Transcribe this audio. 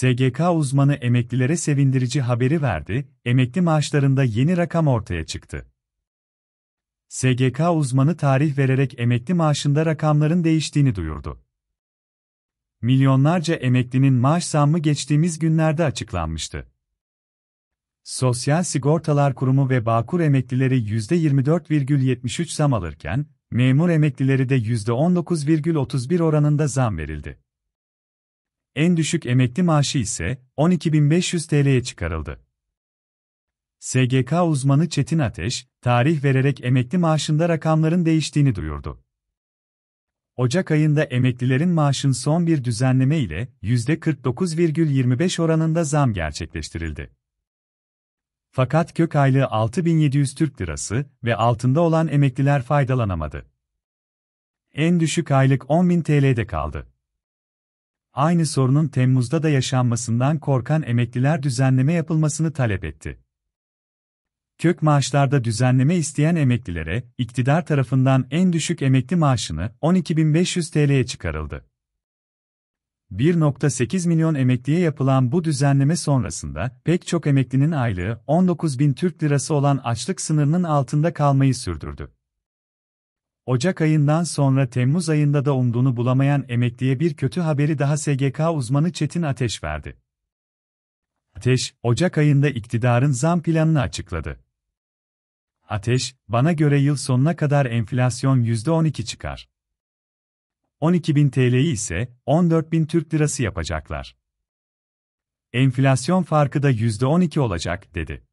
SGK uzmanı emeklilere sevindirici haberi verdi, emekli maaşlarında yeni rakam ortaya çıktı. SGK uzmanı tarih vererek emekli maaşında rakamların değiştiğini duyurdu. Milyonlarca emeklinin maaş zammı geçtiğimiz günlerde açıklanmıştı. Sosyal Sigortalar Kurumu ve Bağkur emeklileri %24,73 zam alırken, memur emeklileri de %19,31 oranında zam verildi en düşük emekli maaşı ise 12.500 TL'ye çıkarıldı. SGK uzmanı Çetin Ateş, tarih vererek emekli maaşında rakamların değiştiğini duyurdu. Ocak ayında emeklilerin maaşın son bir düzenleme ile %49,25 oranında zam gerçekleştirildi. Fakat kök aylığı 6700 Türk Lirası ve altında olan emekliler faydalanamadı. En düşük aylık 10.000 TL'de kaldı. Aynı sorunun Temmuz'da da yaşanmasından korkan emekliler düzenleme yapılmasını talep etti. Kök maaşlarda düzenleme isteyen emeklilere, iktidar tarafından en düşük emekli maaşını 12.500 TL'ye çıkarıldı. 1.8 milyon emekliye yapılan bu düzenleme sonrasında pek çok emeklinin aylığı 19.000 Türk Lirası olan açlık sınırının altında kalmayı sürdürdü. Ocak ayından sonra Temmuz ayında da umduğunu bulamayan emekliye bir kötü haberi daha SGK uzmanı Çetin Ateş verdi. Ateş, Ocak ayında iktidarın zam planını açıkladı. Ateş, bana göre yıl sonuna kadar enflasyon %12 çıkar. 12.000 TL'yi ise 14.000 Türk Lirası yapacaklar. Enflasyon farkı da %12 olacak, dedi.